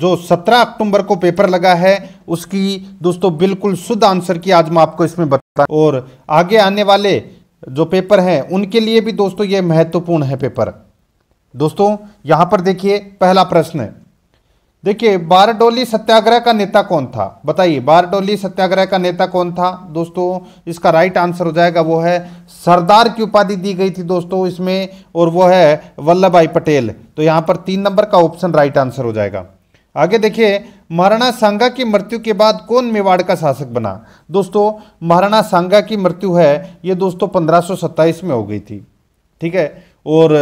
जो 17 अक्टूबर को पेपर लगा है उसकी दोस्तों बिल्कुल शुद्ध आंसर की आज मैं आपको इसमें बता और आगे आने वाले जो पेपर हैं उनके लिए भी दोस्तों ये महत्वपूर्ण है पेपर दोस्तों यहाँ पर देखिए पहला प्रश्न देखिए बारडोली सत्याग्रह का नेता कौन था बताइए बारडोली सत्याग्रह का नेता कौन था दोस्तों इसका राइट आंसर हो जाएगा वो है सरदार की उपाधि दी गई थी दोस्तों इसमें और वो है वल्लभ भाई पटेल तो यहाँ पर तीन नंबर का ऑप्शन राइट आंसर हो जाएगा आगे देखिए महाराणा सांगा की मृत्यु के बाद कौन मेवाड़ का शासक बना दोस्तों महाराणा सांगा की मृत्यु है ये दोस्तों पंद्रह में हो गई थी ठीक है और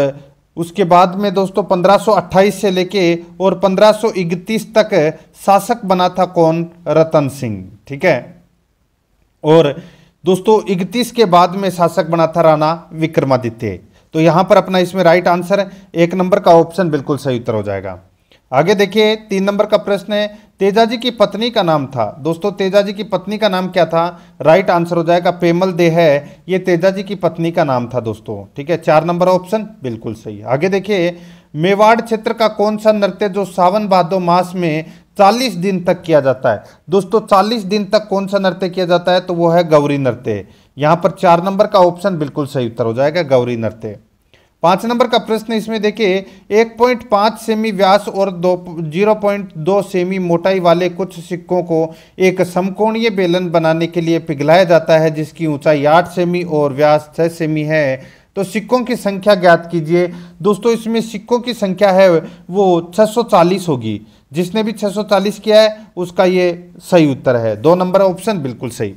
उसके बाद में दोस्तों 1528 से लेके और 1531 तक शासक बना था कौन रतन सिंह ठीक है और दोस्तों इकतीस के बाद में शासक बना था राणा विक्रमादित्य तो यहां पर अपना इसमें राइट आंसर एक नंबर का ऑप्शन बिल्कुल सही उत्तर हो जाएगा आगे देखिए तीन नंबर का प्रश्न है तेजा जी की पत्नी का नाम था दोस्तों तेजा जी की पत्नी का नाम क्या था राइट आंसर हो जाएगा पेमल दे है ये तेजा जी की पत्नी का नाम था दोस्तों ठीक है चार नंबर ऑप्शन बिल्कुल सही आगे देखिए मेवाड़ क्षेत्र का कौन सा नृत्य जो सावन भादो मास में 40 दिन तक किया जाता है दोस्तों 40 दिन तक कौन सा नृत्य किया जाता है तो वो है गौरी नृत्य यहाँ पर चार नंबर का ऑप्शन बिल्कुल सही उत्तर हो जाएगा गौरी नृत्य पाँच नंबर का प्रश्न इसमें देखिए एक पॉइंट पाँच सेमी व्यास और दो जीरो पॉइंट दो सेमी मोटाई वाले कुछ सिक्कों को एक समकोणीय बेलन बनाने के लिए पिघलाया जाता है जिसकी ऊंचाई आठ सेमी और व्यास छः सेमी है तो सिक्कों की संख्या ज्ञात कीजिए दोस्तों इसमें सिक्कों की संख्या है वो 640 होगी जिसने भी 640 किया है उसका ये सही उत्तर है दो नंबर ऑप्शन बिल्कुल सही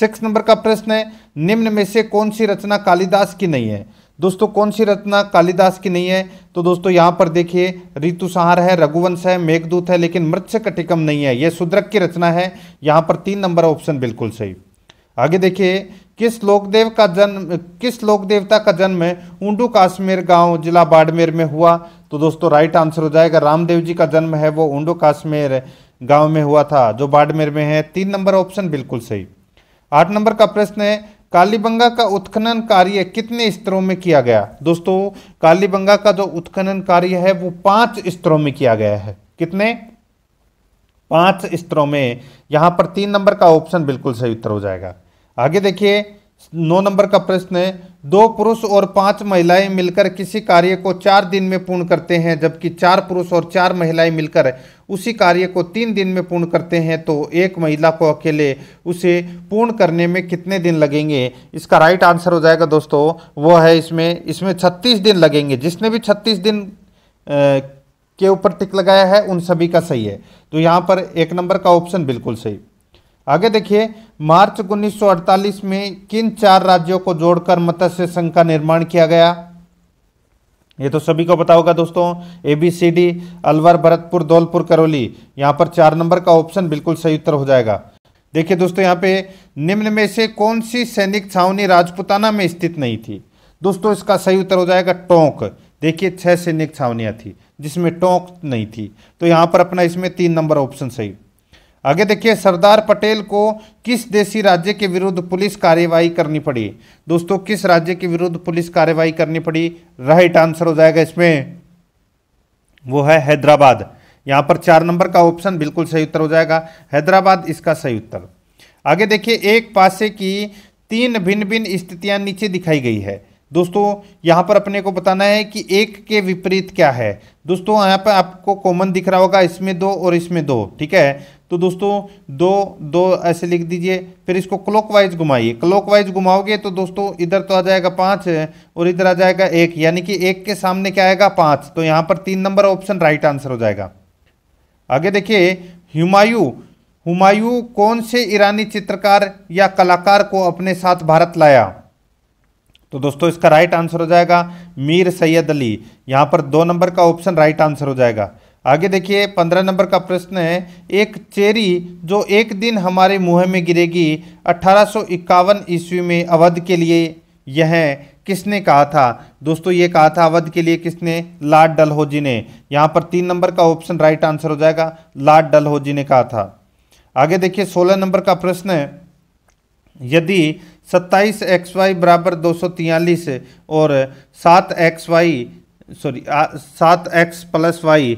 सिक्स नंबर का प्रश्न है निम्न में से कौन सी रचना कालिदास की नहीं है दोस्तों कौन सी रचना कालिदास की नहीं है तो दोस्तों यहाँ पर देखिए सहार है रघुवंश है मेघदूत है लेकिन मृत्य कटिकम नहीं है यह सुद्रक की रचना है यहाँ पर तीन नंबर ऑप्शन बिल्कुल सही आगे देखिए किस लोकदेव का जन्म किस लोक देवता का जन्म ऊंडू काश्मीर गांव जिला बाड़मेर में हुआ तो दोस्तों राइट आंसर हो जाएगा रामदेव जी का जन्म है वो ऊंडू काश्मीर गांव में हुआ था जो बाड़मेर में है तीन नंबर ऑप्शन बिल्कुल सही आठ नंबर का प्रश्न है कालीबंगा का उत्खनन कार्य कितने स्तरों में किया गया दोस्तों कालीबंगा का जो उत्खनन कार्य है वो पांच स्तरों में किया गया है कितने पांच स्तरों में यहां पर तीन नंबर का ऑप्शन बिल्कुल सही उत्तर हो जाएगा आगे देखिए नौ नंबर का प्रश्न है दो पुरुष और पांच महिलाएं मिलकर किसी कार्य को चार दिन में पूर्ण करते हैं जबकि चार पुरुष और चार महिलाएं मिलकर उसी कार्य को तीन दिन में पूर्ण करते हैं तो एक महिला को अकेले उसे पूर्ण करने में कितने दिन लगेंगे इसका राइट आंसर हो जाएगा दोस्तों वो है इसमें इसमें छत्तीस दिन लगेंगे जिसने भी छत्तीस दिन के ऊपर टिक लगाया है उन सभी का सही है तो यहाँ पर एक नंबर का ऑप्शन बिल्कुल सही आगे देखिए मार्च 1948 में किन चार राज्यों को जोड़कर मत्स्य संघ का निर्माण किया गया ये तो सभी को पता होगा दोस्तों A B C D Alwar Bharatpur Dholpur Karauli यहाँ पर चार नंबर का ऑप्शन बिल्कुल सही उत्तर हो जाएगा देखिए दोस्तों यहाँ पे निम्न में से कौन सी सैनिक छावनी राजपुताना में स्थित नहीं थी दोस्तों इसका सही उत्तर हो जाएगा टोंक देखिए छह सैनिक छावनियाँ थी जिसमें टोंक नहीं थी तो यहाँ पर अपना इसमें तीन नंबर ऑप्शन सही आगे देखिए सरदार पटेल को किस देसी राज्य के विरुद्ध पुलिस कार्यवाही करनी पड़ी दोस्तों किस राज्य के विरुद्ध पुलिस कार्यवाही करनी पड़ी राइट आंसर हो जाएगा इसमें वो है हैदराबाद यहां पर चार नंबर का ऑप्शन बिल्कुल सही उत्तर हो जाएगा हैदराबाद इसका सही उत्तर आगे देखिए एक पासे की तीन भिन्न भिन्न स्थितियां नीचे दिखाई गई है दोस्तों यहां पर अपने को बताना है कि एक के विपरीत क्या है दोस्तों यहां पर आपको कॉमन दिख रहा होगा इसमें दो और इसमें दो ठीक है तो दोस्तों दो दो ऐसे लिख दीजिए फिर इसको क्लॉकवाइज घुमाइए क्लॉकवाइज घुमाओगे तो दोस्तों इधर तो आ जाएगा पाँच और इधर आ जाएगा एक यानी कि एक के सामने क्या आएगा पाँच तो यहाँ पर तीन नंबर ऑप्शन राइट आंसर हो जाएगा आगे देखिए हुमायूं हुमायूं कौन से ईरानी चित्रकार या कलाकार को अपने साथ भारत लाया तो दोस्तों इसका राइट आंसर हो जाएगा मीर सैयद अली यहां पर दो नंबर का ऑप्शन राइट आंसर हो जाएगा आगे देखिए पंद्रह नंबर का प्रश्न है एक चेरी जो एक दिन हमारे मुंह में गिरेगी अठारह ईस्वी में अवध के लिए यह किसने कहा था दोस्तों ये कहा था अवध के लिए किसने लाड डलहोजी ने यहाँ पर तीन नंबर का ऑप्शन राइट आंसर हो जाएगा लाड डलहोजी ने कहा था आगे देखिए सोलह नंबर का प्रश्न है यदि सत्ताईस एक्स वाई बराबर दो सौ तियालीस और सात एक्स वाई सॉरी सात एक्स प्लस वाई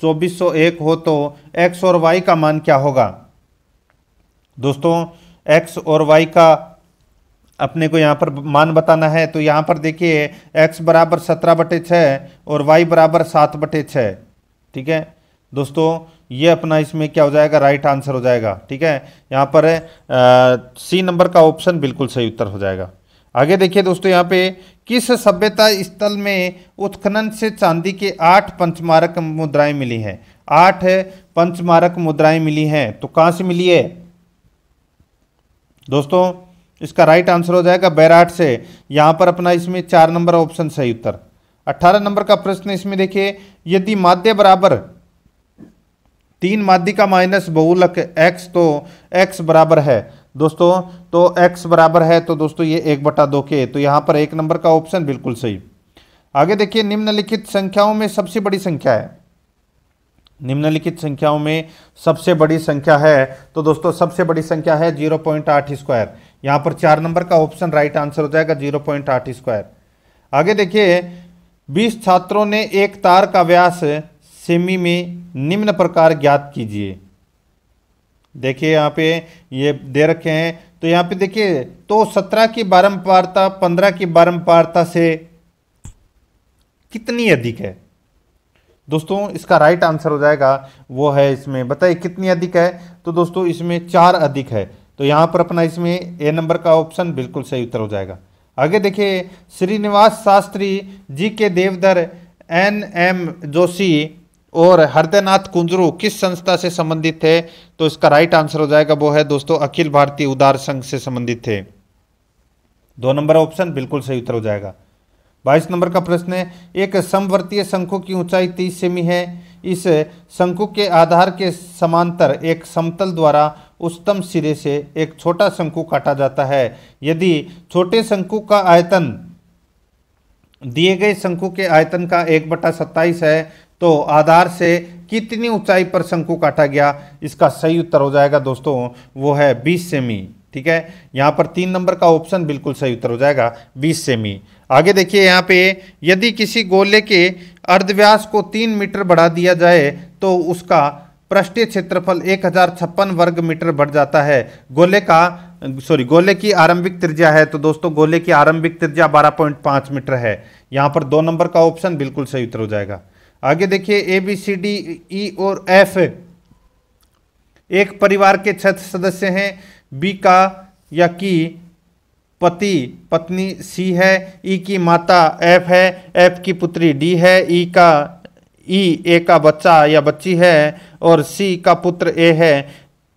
2401 हो तो x और y का मान क्या होगा दोस्तों x और y का अपने को यहाँ पर मान बताना है तो यहाँ पर देखिए x बराबर सत्रह बटे छः और y बराबर सात बटे छः ठीक है दोस्तों ये अपना इसमें क्या हो जाएगा राइट आंसर हो जाएगा ठीक है यहाँ पर सी नंबर का ऑप्शन बिल्कुल सही उत्तर हो जाएगा आगे देखिए दोस्तों यहाँ पे किस सभ्यता स्थल में उत्खनन से चांदी के आठ पंचमारक मुद्राएं मिली हैं आठ पंचमारक मुद्राएं मिली हैं तो कहां से मिली है दोस्तों इसका राइट आंसर हो जाएगा बैराट से यहां पर अपना इसमें चार नंबर ऑप्शन सही उत्तर अट्ठारह नंबर का प्रश्न इसमें देखिए यदि माध्य बराबर तीन माध्य का माइनस बहुलक एक्स तो एक्स बराबर है दोस्तों तो x बराबर है तो दोस्तों ये एक बटा दो के तो यहाँ पर एक नंबर का ऑप्शन बिल्कुल सही आगे देखिए निम्नलिखित संख्याओं में सबसे बड़ी संख्या है निम्नलिखित संख्याओं में सबसे बड़ी संख्या है तो दोस्तों सबसे बड़ी संख्या है जीरो पॉइंट आठ स्क्वायर यहाँ पर चार नंबर का ऑप्शन राइट आंसर हो जाएगा जीरो पॉइंट आठ स्क्वायर आगे देखिए बीस छात्रों ने एक तार का व्यास सेमी में निम्न प्रकार ज्ञात कीजिए देखिए यहाँ पे ये दे रखे हैं तो यहाँ पे देखिए तो सत्रह की बारंपारता पंद्रह की बारंपारता से कितनी अधिक है दोस्तों इसका राइट आंसर हो जाएगा वो है इसमें बताइए कितनी अधिक है तो दोस्तों इसमें चार अधिक है तो यहाँ पर अपना इसमें ए नंबर का ऑप्शन बिल्कुल सही उत्तर हो जाएगा आगे देखिए श्रीनिवास शास्त्री जी के देवधर एन एम जोशी और हृदयनाथ कुंजरू किस संस्था से संबंधित थे तो इसका राइट आंसर हो जाएगा वो है दोस्तों अखिल भारतीय उदार संघ से संबंधित थे दो नंबर ऑप्शन बिल्कुल सही उत्तर हो जाएगा बाईस नंबर का प्रश्न है एक समवर्तीय शंकु की ऊंचाई तीस सेमी है इस शंकु के आधार के समांतर एक समतल द्वारा उच्चतम सिरे से एक छोटा शंकु काटा जाता है यदि छोटे शंकु का आयतन दिए गए शंकु के आयतन का एक बटा सत्ताईस है तो आधार से कितनी ऊंचाई पर शंकु काटा गया इसका सही उत्तर हो जाएगा दोस्तों वो है 20 सेमी ठीक है यहाँ पर तीन नंबर का ऑप्शन बिल्कुल सही उत्तर हो जाएगा 20 सेमी आगे देखिए यहाँ पे यदि किसी गोले के अर्धव्यास को तीन मीटर बढ़ा दिया जाए तो उसका पृष्ठीय क्षेत्रफल एक वर्ग मीटर बढ़ जाता है गोले का सॉरी गोले की आरंभिक त्रिज्या है तो दोस्तों गोले की आरंभिक त्रिज्या 12.5 मीटर है यहाँ पर दो नंबर का ऑप्शन बिल्कुल सही उत्तर हो जाएगा आगे देखिए ए बी सी डी ई और एफ एक परिवार के छह सदस्य हैं बी का या की पति पत्नी सी है ई e की माता एफ है एफ की पुत्री डी है ई e का ई e, ए का बच्चा या बच्ची है और सी का पुत्र ए है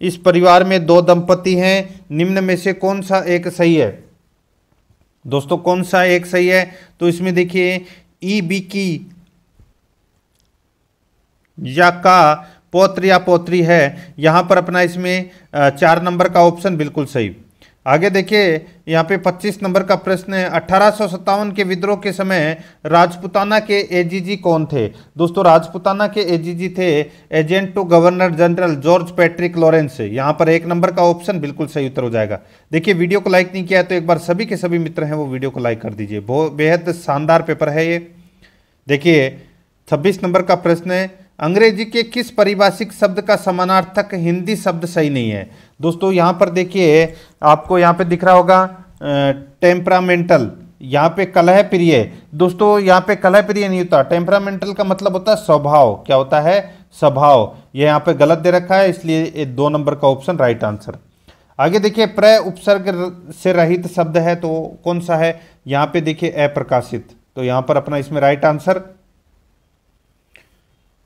इस परिवार में दो दंपति हैं निम्न में से कौन सा एक सही है दोस्तों कौन सा एक सही है तो इसमें देखिए ई बी की या का पौत्र या पौत्री है यहाँ पर अपना इसमें चार नंबर का ऑप्शन बिल्कुल सही आगे देखिए यहाँ पे 25 नंबर का प्रश्न है अठारह के विद्रोह के समय राजपुताना के एजीजी कौन थे दोस्तों राजपुताना के एजीजी थे agent to governor general George Patrick Lawrence यहाँ पर एक नंबर का ऑप्शन बिल्कुल सही उत्तर हो जाएगा देखिए वीडियो को लाइक नहीं किया तो एक बार सभी के सभी मित्र हैं वो वीडियो को लाइक कर दीजिए बेहद शानदार पेपर है ये देखिए छब्बीस नंबर का प्रश्न है अंग्रेजी के किस परिभाषिक शब्द का समानार्थक हिंदी शब्द सही नहीं है दोस्तों यहाँ पर देखिए आपको यहाँ पे दिख रहा होगा टेम्परामेंटल यहाँ पे कलह प्रिय दोस्तों यहाँ पे कलह प्रिय नहीं होता टेम्परामेंटल का मतलब होता है स्वभाव क्या होता है स्वभाव यह यहाँ पे गलत दे रखा है इसलिए दो नंबर का ऑप्शन राइट आंसर आगे देखिए प्र उपसर्ग से रहित शब्द है तो कौन सा है यहाँ पे देखिए अप्रकाशित तो यहाँ पर अपना इसमें राइट आंसर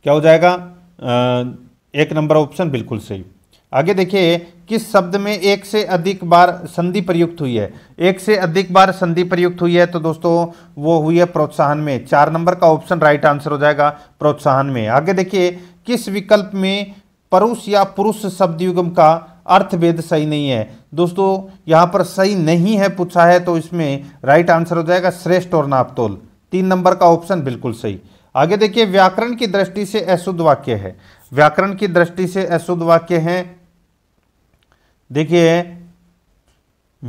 क्या हो जाएगा एक नंबर ऑप्शन बिल्कुल सही आगे देखिए किस शब्द में एक से अधिक बार संधि प्रयुक्त हुई है एक से अधिक बार संधि प्रयुक्त हुई है तो दोस्तों वो हुई है प्रोत्साहन में चार नंबर का ऑप्शन राइट आंसर हो जाएगा प्रोत्साहन में आगे देखिए किस विकल्प में परुष या पुरुष शब्द युगम का अर्थभेद सही नहीं है दोस्तों यहाँ पर सही नहीं है पूछा है तो इसमें राइट आंसर हो जाएगा श्रेष्ठ और नापतोल तीन नंबर का ऑप्शन बिल्कुल सही आगे देखिए व्याकरण की दृष्टि से अशुद्ध वाक्य है व्याकरण की दृष्टि से अशुद्ध वाक्य है देखिए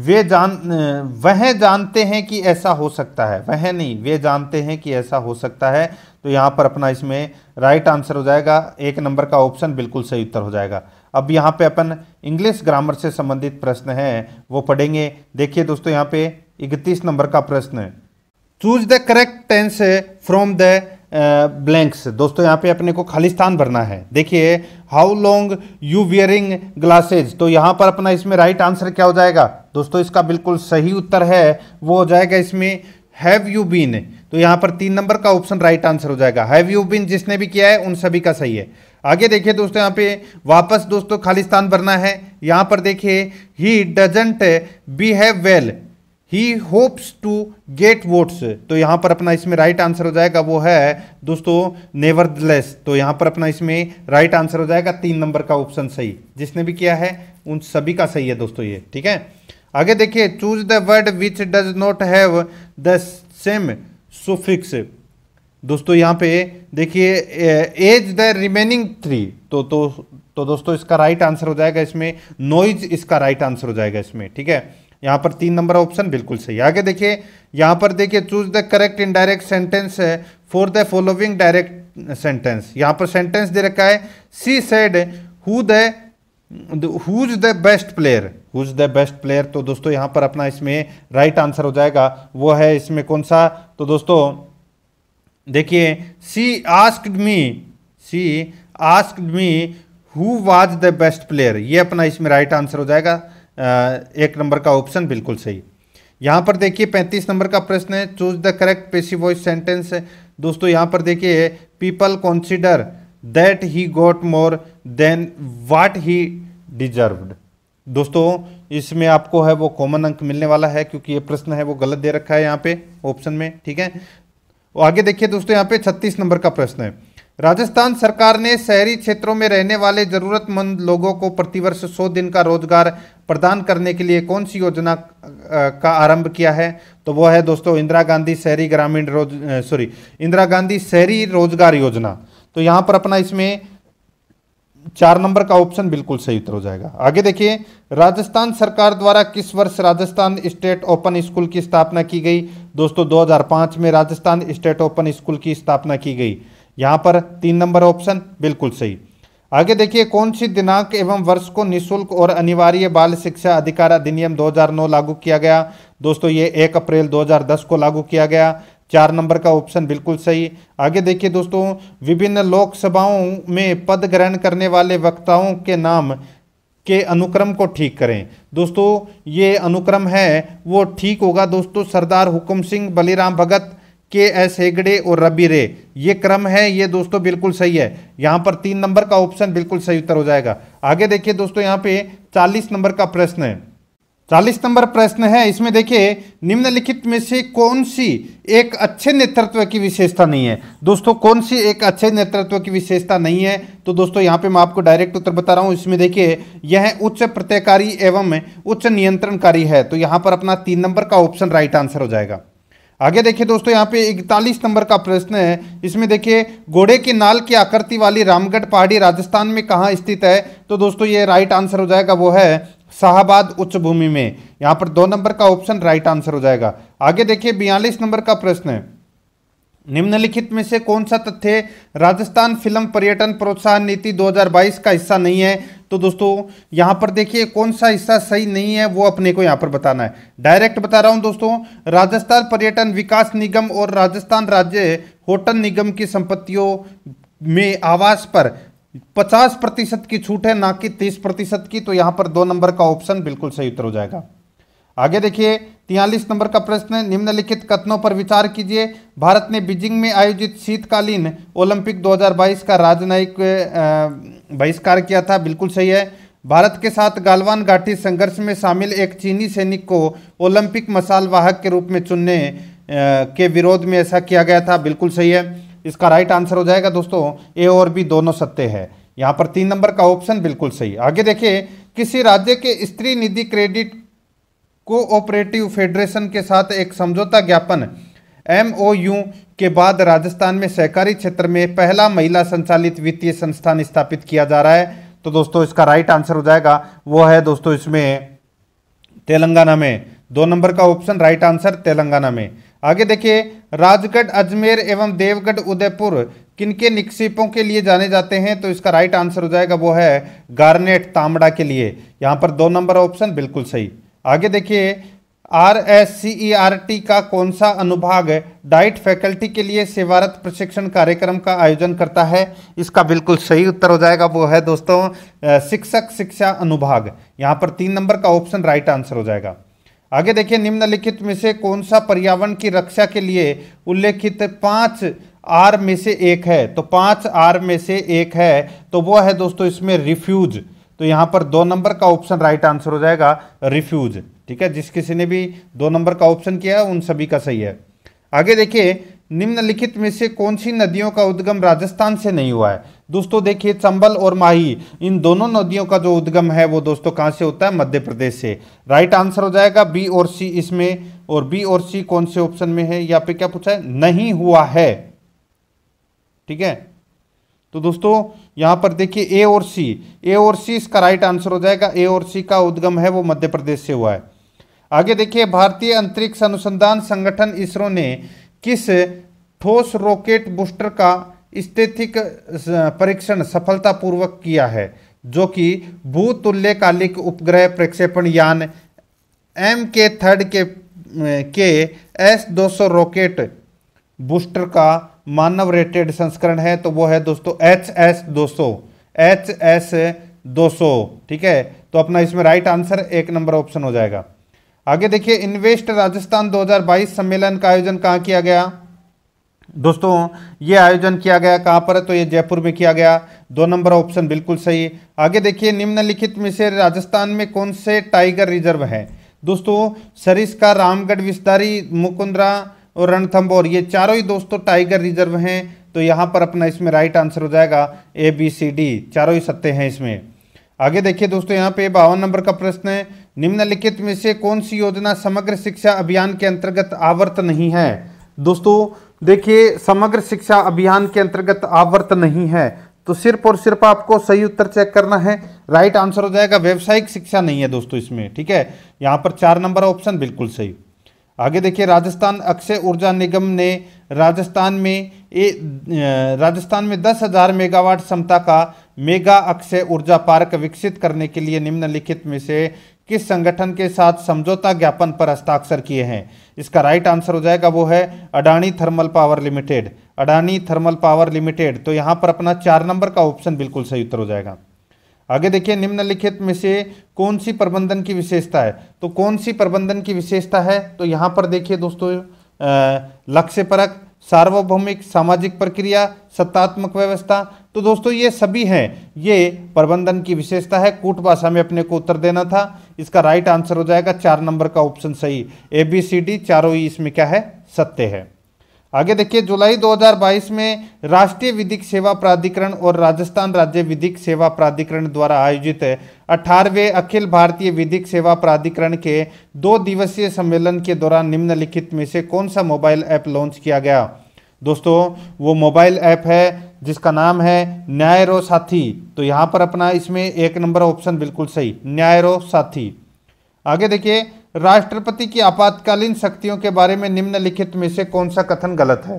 वे जान वह जानते हैं कि ऐसा हो सकता है वह नहीं वे जानते हैं कि ऐसा हो सकता है तो यहां पर अपना इसमें राइट आंसर हो जाएगा एक नंबर का ऑप्शन बिल्कुल सही उत्तर हो जाएगा अब यहां पे अपन इंग्लिश ग्रामर से संबंधित प्रश्न है वो पढ़ेंगे देखिए दोस्तों यहां पे इकतीस नंबर का प्रश्न है choose the correct tense from the blanks दोस्तों यहाँ पे अपने को खाली स्थान भरना है देखिए how long you wearing glasses तो यहाँ पर अपना इसमें राइट आंसर क्या हो जाएगा दोस्तों इसका बिल्कुल सही उत्तर है वो हो जाएगा इसमें हैव यू बीन तो यहाँ पर तीन नंबर का ऑप्शन राइट आंसर हो जाएगा हैव यू बीन जिसने भी किया है उन सभी का सही है आगे देखिए दोस्तों यहाँ पे वापस दोस्तों खालिस्तान भरना है यहाँ पर देखिए he doesn't behave well he hopes to get votes तो यहाँ पर अपना इसमें राइट right आंसर हो जाएगा वो है दोस्तों नेवर तो यहाँ पर अपना इसमें राइट right आंसर हो जाएगा तीन नंबर का ऑप्शन सही जिसने भी किया है उन सभी का सही है दोस्तों ये ठीक है आगे देखिए choose the word which does not have the same suffix दोस्तों यहाँ पे देखिए एज द रिमेनिंग थ्री तो तो तो दोस्तों इसका राइट right आंसर हो जाएगा इसमें नोइज इसका राइट आंसर हो जाएगा इसमें ठीक है यहाँ पर तीन नंबर ऑप्शन बिल्कुल सही आगे देखिए यहाँ पर देखिए choose the correct indirect sentence है for the following direct sentence यहाँ पर सेंटेंस दे रखा है she said who the who's the best player who's the best player तो दोस्तों यहाँ पर अपना इसमें राइट right आंसर हो जाएगा वो है इसमें कौन सा तो दोस्तों देखिए she asked me she asked me who was the best player ये अपना इसमें राइट right आंसर हो जाएगा एक नंबर का ऑप्शन बिल्कुल सही यहाँ पर देखिए पैंतीस नंबर का प्रश्न है choose the correct passive voice sentence दोस्तों यहाँ पर देखिए people consider that he got more than what he deserved दोस्तों इसमें आपको है वो कॉमन अंक मिलने वाला है क्योंकि ये प्रश्न है वो गलत दे रखा है यहाँ पे ऑप्शन में ठीक है आगे देखिए दोस्तों यहाँ पे छत्तीस नंबर का प्रश्न है राजस्थान सरकार ने शहरी क्षेत्रों में रहने वाले जरूरतमंद लोगों को प्रतिवर्ष सौ दिन का रोजगार प्रदान करने के लिए कौन सी योजना का आरंभ किया है तो वो है दोस्तों इंदिरा गांधी शहरी ग्रामीण रोज सॉरी इंदिरा गांधी शहरी रोजगार योजना तो यहाँ पर अपना इसमें चार नंबर का ऑप्शन बिल्कुल सही उत्तर हो जाएगा आगे देखिए राजस्थान सरकार द्वारा किस वर्ष राजस्थान स्टेट ओपन स्कूल की स्थापना की गई दोस्तों 2005 में राजस्थान स्टेट ओपन स्कूल की स्थापना की गई यहाँ पर तीन नंबर ऑप्शन बिल्कुल सही आगे देखिए कौन सी दिनांक एवं वर्ष को निशुल्क और अनिवार्य बाल शिक्षा अधिकार अधिनियम 2009 लागू किया गया दोस्तों ये 1 अप्रैल 2010 को लागू किया गया चार नंबर का ऑप्शन बिल्कुल सही आगे देखिए दोस्तों विभिन्न लोकसभाओं में पद ग्रहण करने वाले वक्ताओं के नाम के अनुक्रम को ठीक करें दोस्तों ये अनुक्रम है वो ठीक होगा दोस्तों सरदार हुकुम सिंह बलिराम भगत के एस हेगड़े और रबी रे ये क्रम है ये दोस्तों बिल्कुल सही है यहाँ पर तीन नंबर का ऑप्शन बिल्कुल सही उत्तर हो जाएगा आगे देखिए दोस्तों यहाँ पे चालीस नंबर का प्रश्न है चालीस नंबर प्रश्न है इसमें देखिए निम्नलिखित में से कौन सी एक अच्छे नेतृत्व की विशेषता नहीं है दोस्तों कौन सी एक अच्छे नेतृत्व की विशेषता नहीं है तो दोस्तों यहाँ पे मैं आपको डायरेक्ट उत्तर बता रहा हूँ इसमें देखिए यह उच्च प्रत्ययकारी एवं उच्च नियंत्रणकारी है तो यहाँ पर अपना तीन नंबर का ऑप्शन राइट आंसर हो जाएगा आगे देखिए दोस्तों यहाँ पे इकतालीस नंबर का प्रश्न है इसमें देखिए घोड़े के नाल की आकृति वाली रामगढ़ पहाड़ी राजस्थान में कहाँ स्थित है तो दोस्तों ये राइट आंसर हो जाएगा वो है शाहबाद उच्च भूमि में यहाँ पर दो नंबर का ऑप्शन राइट आंसर हो जाएगा आगे देखिए बयालीस नंबर का प्रश्न है निम्नलिखित में से कौन सा तथ्य राजस्थान फिल्म पर्यटन प्रोत्साहन नीति 2022 का हिस्सा नहीं है तो दोस्तों यहां पर देखिए कौन सा हिस्सा सही नहीं है वो अपने को यहां पर बताना है डायरेक्ट बता रहा हूं दोस्तों राजस्थान पर्यटन विकास निगम और राजस्थान राज्य होटल निगम की संपत्तियों में आवास पर 50 प्रतिशत की छूट है ना कि 30 प्रतिशत की तो यहां पर दो नंबर का ऑप्शन बिल्कुल सही उत्तर हो जाएगा आगे देखिए तिहालीस नंबर का प्रश्न निम्नलिखित कथनों पर विचार कीजिए भारत ने बीजिंग में आयोजित शीतकालीन ओलंपिक 2022 का राजनयिक बहिष्कार किया था बिल्कुल सही है भारत के साथ गालवान घाटी संघर्ष में शामिल एक चीनी सैनिक को ओलंपिक मसाल वाहक के रूप में चुनने के विरोध में ऐसा किया गया था बिल्कुल सही है इसका राइट आंसर हो जाएगा दोस्तों ए और बी दोनों सत्य है यहाँ पर तीन नंबर का ऑप्शन बिल्कुल सही आगे देखिए किसी राज्य के स्त्री निधि क्रेडिट कोऑपरेटिव फेडरेशन के साथ एक समझौता ज्ञापन एमओयू के बाद राजस्थान में सहकारी क्षेत्र में पहला महिला संचालित वित्तीय संस्थान स्थापित किया जा रहा है तो दोस्तों इसका राइट आंसर हो जाएगा वो है दोस्तों इसमें तेलंगाना में दो नंबर का ऑप्शन राइट आंसर तेलंगाना में आगे देखिए राजगढ़ अजमेर एवं देवगढ़ उदयपुर किनके निक्षेपों के लिए जाने जाते हैं तो इसका राइट आंसर हो जाएगा वो है गार्नेट तामड़ा के लिए यहाँ पर दो नंबर ऑप्शन बिल्कुल सही आगे देखिए R S C E R T का कौन सा अनुभाग डाइट फैकल्टी के लिए सेवारत प्रशिक्षण कार्यक्रम का आयोजन करता है इसका बिल्कुल सही उत्तर हो जाएगा वो है दोस्तों शिक्षक शिक्षा अनुभाग यहाँ पर तीन नंबर का ऑप्शन राइट आंसर हो जाएगा आगे देखिए निम्नलिखित में से कौन सा पर्यावरण की रक्षा के लिए उल्लेखित पाँच आर में से एक है तो पाँच आर में से एक है तो वो है दोस्तों इसमें रिफ्यूज़ तो यहाँ पर दो नंबर का ऑप्शन राइट आंसर हो जाएगा रिफ्यूज ठीक है जिस किसी ने भी दो नंबर का ऑप्शन किया है उन सभी का सही है आगे देखिए निम्नलिखित में से कौन सी नदियों का उद्गम राजस्थान से नहीं हुआ है दोस्तों देखिए चंबल और माही इन दोनों नदियों का जो उद्गम है वो दोस्तों कहाँ से होता है मध्य प्रदेश से राइट आंसर हो जाएगा बी और सी इसमें और बी और सी कौन से ऑप्शन में है या पे क्या पूछा है नहीं हुआ है ठीक है तो दोस्तों यहाँ पर देखिए ए और सी ए और सी इसका राइट आंसर हो जाएगा ए और सी का उद्गम है वो मध्य प्रदेश से हुआ है आगे देखिए भारतीय अंतरिक्ष अनुसंधान संगठन इसरो ने किस ठोस रॉकेट बूस्टर का स्थितिक परीक्षण सफलतापूर्वक किया है जो कि भूतुल्यकालिक उपग्रह प्रक्षेपण यान एम के थर्ड के के एस दो सौ रॉकेट बूस्टर का मानव रेटेड संस्करण है तो वो है दोस्तों एच एस दो सौ एच एस दो सौ ठीक है तो अपना इसमें राइट आंसर एक नंबर ऑप्शन हो जाएगा आगे देखिए इन्वेस्ट राजस्थान 2022 सम्मेलन का आयोजन कहाँ किया गया दोस्तों ये आयोजन किया गया कहाँ पर है तो ये जयपुर में किया गया दो नंबर ऑप्शन बिल्कुल सही आगे देखिए निम्नलिखित में से राजस्थान में कौन से टाइगर रिजर्व है दोस्तों सरिस का रामगढ़ विस्तारी मुकुंद्रा और रणथम्बोर ये चारों ही दोस्तों टाइगर रिजर्व हैं तो यहाँ पर अपना इसमें राइट आंसर हो जाएगा ए बी सी डी चारों ही सत्य हैं इसमें आगे देखिए दोस्तों यहाँ पे बावन नंबर का प्रश्न है निम्नलिखित में से कौन सी योजना समग्र शिक्षा अभियान के अंतर्गत आवर्त नहीं है दोस्तों देखिए समग्र शिक्षा अभियान के अंतर्गत आवर्त नहीं है तो सिर्फ और सिर्फ आपको सही उत्तर चेक करना है राइट आंसर हो जाएगा व्यावसायिक शिक्षा नहीं है दोस्तों इसमें ठीक है यहाँ पर चार नंबर ऑप्शन बिल्कुल सही आगे देखिए राजस्थान अक्षय ऊर्जा निगम ने राजस्थान में ए, राजस्थान में दस हजार मेगावाट क्षमता का मेगा अक्षय ऊर्जा पार्क विकसित करने के लिए निम्नलिखित में से किस संगठन के साथ समझौता ज्ञापन पर हस्ताक्षर किए हैं इसका राइट आंसर हो जाएगा वो है Adani thermal power limited Adani thermal power limited तो यहाँ पर अपना चार नंबर का ऑप्शन बिल्कुल सही उत्तर हो जाएगा आगे देखिए निम्नलिखित में से कौन सी प्रबंधन की विशेषता है तो कौन सी प्रबंधन की विशेषता है तो यहाँ पर देखिए दोस्तों लक्ष्य परक सार्वभौमिक सामाजिक प्रक्रिया सत्तात्मक व्यवस्था तो दोस्तों ये सभी हैं ये प्रबंधन की विशेषता है कूट भाषा में अपने को उत्तर देना था इसका राइट आंसर हो जाएगा चार नंबर का ऑप्शन सही ए बी सी डी चारों ही इसमें क्या है सत्य है आगे देखिए जुलाई 2022 में राष्ट्रीय विधिक सेवा प्राधिकरण और राजस्थान राज्य विधिक सेवा प्राधिकरण द्वारा आयोजित अठारहवें अखिल भारतीय विधिक सेवा प्राधिकरण के दो दिवसीय सम्मेलन के दौरान निम्नलिखित में से कौन सा मोबाइल ऐप लॉन्च किया गया दोस्तों वो मोबाइल ऐप है जिसका नाम है न्याय रो साथी तो यहाँ पर अपना इसमें एक नंबर ऑप्शन बिल्कुल सही न्याय रो साथी आगे देखिए राष्ट्रपति की आपातकालीन शक्तियों के बारे में निम्नलिखित में से कौन सा कथन गलत है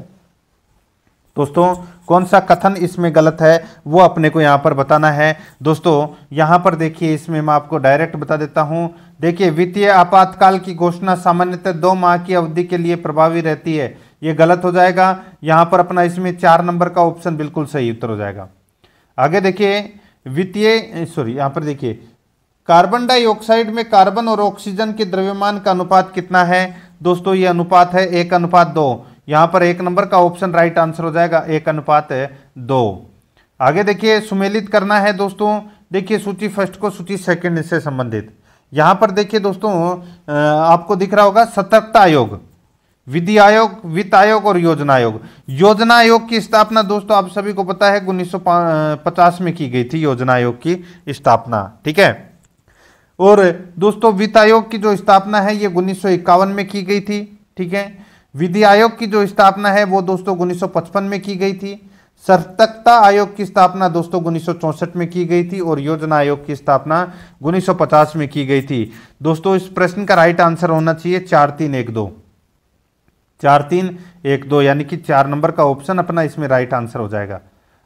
दोस्तों कौन सा कथन इसमें गलत है वो अपने को यहाँ पर बताना है दोस्तों यहाँ पर देखिए इसमें मैं आपको डायरेक्ट बता देता हूँ देखिए वित्तीय आपातकाल की घोषणा सामान्यतः दो माह की अवधि के लिए प्रभावी रहती है ये गलत हो जाएगा यहाँ पर अपना इसमें चार नंबर का ऑप्शन बिल्कुल सही उत्तर हो जाएगा आगे देखिए वित्तीय सॉरी यहाँ पर देखिए कार्बन डाइऑक्साइड में कार्बन और ऑक्सीजन के द्रव्यमान का अनुपात कितना है दोस्तों ये अनुपात है एक अनुपात दो यहां पर एक नंबर का ऑप्शन राइट आंसर हो जाएगा एक अनुपात दो आगे देखिए सुमेलित करना है दोस्तों देखिए सूची फर्स्ट को सूची सेकंड से संबंधित यहां पर देखिए दोस्तों आपको दिख रहा होगा सतर्कता आयोग विधि आयोग वित्त आयोग और योजना आयोग योजना आयोग की स्थापना दोस्तों आप सभी को पता है उन्नीस में की गई थी योजना आयोग की स्थापना ठीक है और दोस्तों वित्त आयोग की जो स्थापना है ये उन्नीस में की गई थी ठीक है विधि आयोग की जो स्थापना है वो दोस्तों उन्नीस में की गई थी सतर्कता आयोग की स्थापना दोस्तों उन्नीस में की गई थी और योजना आयोग की स्थापना उन्नीस में की गई थी दोस्तों इस प्रश्न का राइट आंसर होना चाहिए चार तीन एक दो चार तीन एक दो यानी कि चार नंबर का ऑप्शन अपना इसमें राइट आंसर हो जाएगा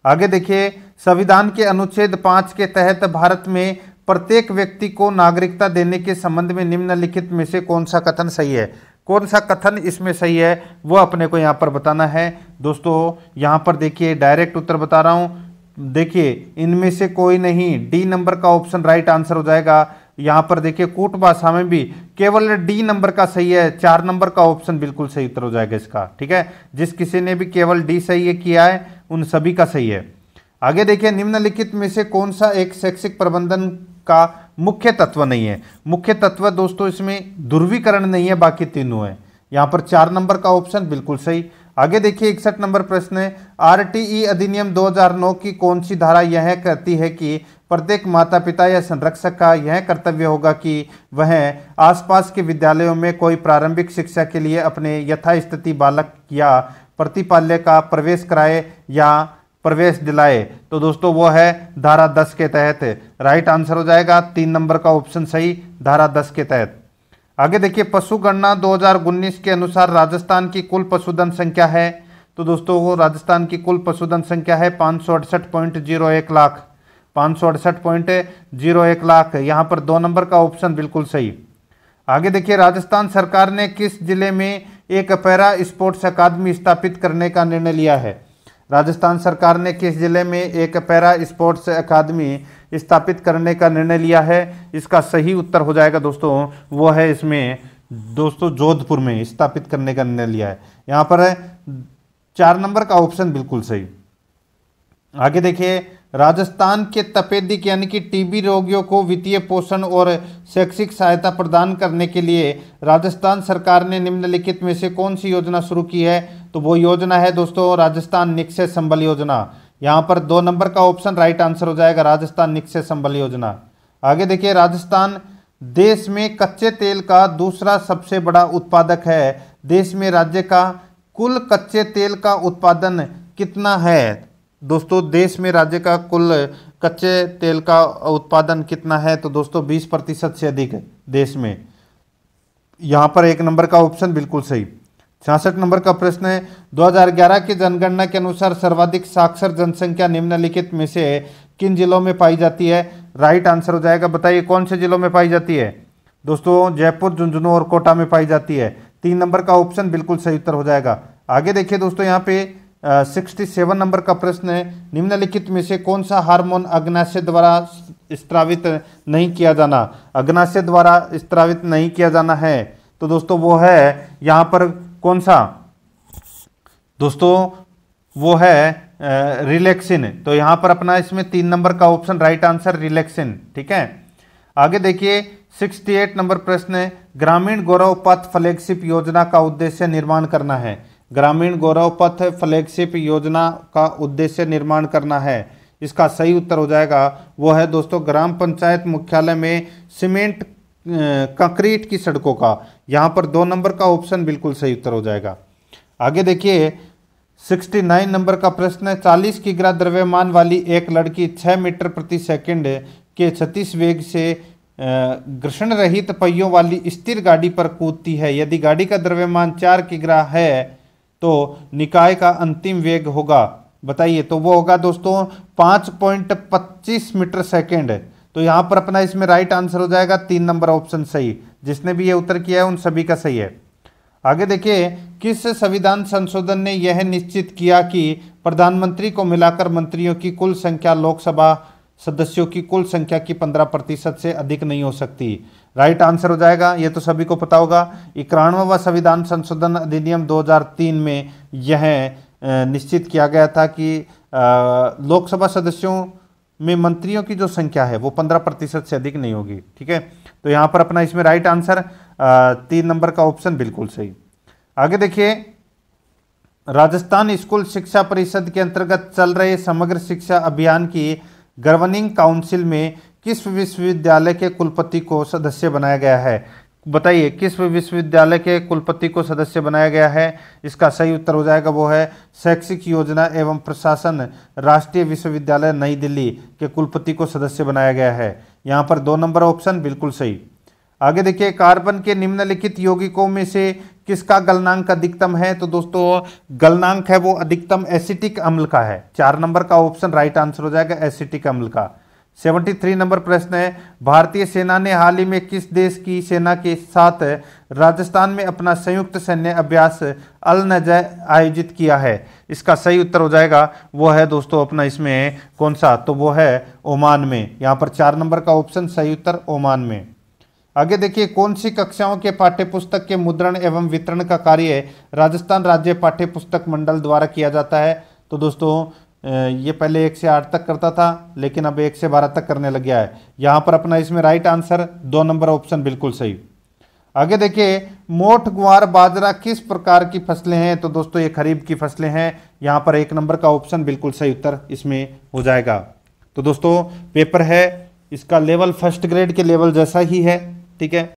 आगे देखिए संविधान के अनुच्छेद पांच के तहत भारत में प्रत्येक व्यक्ति को नागरिकता देने के संबंध में निम्नलिखित में से कौन सा कथन सही है कौन सा कथन इसमें सही है वो अपने को यहाँ पर बताना है दोस्तों यहाँ पर देखिए डायरेक्ट उत्तर बता रहा हूँ देखिए इनमें से कोई नहीं डी नंबर का ऑप्शन राइट आंसर हो जाएगा यहाँ पर देखिए कूट भाषा में भी केवल डी नंबर का सही है चार नंबर का ऑप्शन बिल्कुल सही उत्तर हो जाएगा इसका ठीक है जिस किसी ने भी केवल डी सही है किया है उन सभी का सही है आगे देखिए निम्नलिखित में से कौन सा एक शैक्षिक प्रबंधन का मुख्य तत्व नहीं है मुख्य तत्व दोस्तों इसमें ध्रुवीकरण नहीं है बाकी तीनों है यहाँ पर चार नंबर का ऑप्शन बिल्कुल सही आगे देखिए इकसठ नंबर प्रश्न है आरटीई अधिनियम 2009 की कौन सी धारा यह कहती है कि प्रत्येक माता पिता या संरक्षक का यह कर्तव्य होगा कि वह आसपास के विद्यालयों में कोई प्रारंभिक शिक्षा के लिए अपने यथास्थिति बालक या प्रतिपाल्य का प्रवेश कराए या प्रवेश दिलाए तो दोस्तों वो है धारा दस के तहत राइट आंसर हो जाएगा तीन नंबर का ऑप्शन सही धारा दस के तहत आगे देखिए पशु गणना 2019 के अनुसार राजस्थान की कुल पशुधन संख्या है तो दोस्तों वो राजस्थान की कुल पशुधन संख्या है पाँच लाख पाँच लाख यहाँ पर दो नंबर का ऑप्शन बिल्कुल सही आगे देखिए राजस्थान सरकार ने किस जिले में एक पैरा स्पोर्ट्स अकादमी स्थापित करने का निर्णय लिया है राजस्थान सरकार ने किस जिले में एक पैरा स्पोर्ट्स अकादमी स्थापित करने का निर्णय लिया है इसका सही उत्तर हो जाएगा दोस्तों वो है इसमें दोस्तों जोधपुर में स्थापित करने का निर्णय लिया है यहाँ पर है चार नंबर का ऑप्शन बिल्कुल सही आगे देखिए राजस्थान के तपेदिक यानी कि टीबी रोगियों को वित्तीय पोषण और शैक्षिक सहायता प्रदान करने के लिए राजस्थान सरकार ने निम्नलिखित में से कौन सी योजना शुरू की है तो वो योजना है दोस्तों राजस्थान निक्षय संबल योजना यहाँ पर दो नंबर का ऑप्शन राइट आंसर हो जाएगा राजस्थान निक्षय संबल योजना आगे देखिए राजस्थान देश में कच्चे तेल का दूसरा सबसे बड़ा उत्पादक है देश में राज्य का कुल कच्चे तेल का उत्पादन कितना है दोस्तों देश में राज्य का कुल कच्चे तेल का उत्पादन कितना है तो दोस्तों 20 प्रतिशत से अधिक है देश में यहाँ पर एक नंबर का ऑप्शन बिल्कुल सही छियासठ नंबर का प्रश्न है 2011 की जनगणना के अनुसार सर्वाधिक साक्षर जनसंख्या निम्नलिखित में से किन जिलों में पाई जाती है राइट आंसर हो जाएगा बताइए कौन से जिलों में पाई जाती है दोस्तों जयपुर झुंझुनू और कोटा में पाई जाती है तीन नंबर का ऑप्शन बिल्कुल सही उत्तर हो जाएगा आगे देखिए दोस्तों यहाँ पे सिक्सटी सेवन नंबर का प्रश्न है निम्नलिखित में से कौन सा हार्मोन अग्नाशय द्वारा स्त्रावित नहीं किया जाना अग्नाशय द्वारा स्त्रावित नहीं किया जाना है तो दोस्तों वो है यहाँ पर कौन सा दोस्तों वो है रिलैक्सिन तो यहाँ पर अपना इसमें तीन नंबर का ऑप्शन राइट आंसर रिलैक्सिन ठीक है आगे देखिए 68 नंबर प्रश्न है ग्रामीण गौरव पथ फ्लैगशिप योजना का उद्देश्य निर्माण करना है ग्रामीण गौरव पथ फ्लैगशिप योजना का उद्देश्य निर्माण करना है इसका सही उत्तर हो जाएगा वो है दोस्तों ग्राम पंचायत मुख्यालय में सीमेंट कंक्रीट की सड़कों का यहाँ पर दो नंबर का ऑप्शन बिल्कुल सही उत्तर हो जाएगा आगे देखिए 69 नंबर का प्रश्न है चालीस किग्रा द्रव्यमान वाली एक लड़की 6 मीटर प्रति सेकंड के छत्तीस वेग से घर्षण रहित पहियों वाली स्थिर गाड़ी पर कूदती है यदि गाड़ी का द्रव्यमान चार किग्रा है तो निकाय का अंतिम वेग होगा बताइए तो वो होगा दोस्तों पाँच पॉइंट पच्चीस मीटर सेकेंड तो यहाँ पर अपना इसमें राइट आंसर हो जाएगा तीन नंबर ऑप्शन सही जिसने भी ये उत्तर किया है उन सभी का सही है आगे देखिए किस संविधान संशोधन ने यह निश्चित किया कि प्रधानमंत्री को मिलाकर मंत्रियों की कुल संख्या लोकसभा सदस्यों की कुल संख्या की पंद्रह प्रतिशत से अधिक नहीं हो सकती राइट right आंसर हो जाएगा ये तो सभी को पता होगा इक्यानवा संविधान संशोधन अधिनियम 2003 में यह निश्चित किया गया था कि लोकसभा सदस्यों में मंत्रियों की जो संख्या है वो पंद्रह प्रतिशत से अधिक नहीं होगी ठीक है तो यहाँ पर अपना इसमें राइट आंसर तीन नंबर का ऑप्शन बिल्कुल सही आगे देखिए राजस्थान स्कूल शिक्षा परिषद के अंतर्गत चल रहे समग्र शिक्षा अभियान की गवर्निंग काउंसिल में किस विश्वविद्यालय के कुलपति को सदस्य बनाया गया है बताइए किस विश्वविद्यालय के कुलपति को सदस्य बनाया गया है इसका सही उत्तर हो जाएगा वो है शैक्षिक योजना एवं प्रशासन राष्ट्रीय विश्वविद्यालय नई दिल्ली के कुलपति को सदस्य बनाया गया है यहाँ पर दो नंबर ऑप्शन बिल्कुल सही आगे देखिए कार्बन के निम्नलिखित यौगिकों में से किसका गलनांक अधिकतम है तो दोस्तों गलनांक है वो अधिकतम एसिटिक अम्ल का है चार नंबर का ऑप्शन राइट आंसर हो जाएगा एसिटिक अम्ल का सेवेंटी नंबर प्रश्न है भारतीय सेना ने हाल ही में किस देश की सेना के साथ राजस्थान में अपना संयुक्त सैन्य अभ्यास अल नजय आयोजित किया है इसका सही उत्तर हो जाएगा वो है दोस्तों अपना इसमें कौन सा तो वो है ओमान में यहाँ पर चार नंबर का ऑप्शन सही उत्तर ओमान में आगे देखिए कौन सी कक्षाओं के पाठ्यपुस्तक के मुद्रण एवं वितरण का कार्य राजस्थान राज्य पुस्तक मंडल द्वारा किया जाता है तो दोस्तों ये पहले एक से आठ तक करता था लेकिन अब एक से बारह तक करने लग गया है यहाँ पर अपना इसमें राइट आंसर दो नंबर ऑप्शन बिल्कुल सही आगे देखिए मोठ गुआर बाजरा किस प्रकार की फसलें हैं तो दोस्तों ये खरीफ की फसलें हैं यहाँ पर एक नंबर का ऑप्शन बिल्कुल सही उत्तर इसमें हो जाएगा तो दोस्तों पेपर है इसका लेवल फर्स्ट ग्रेड के लेवल जैसा ही है ठीक है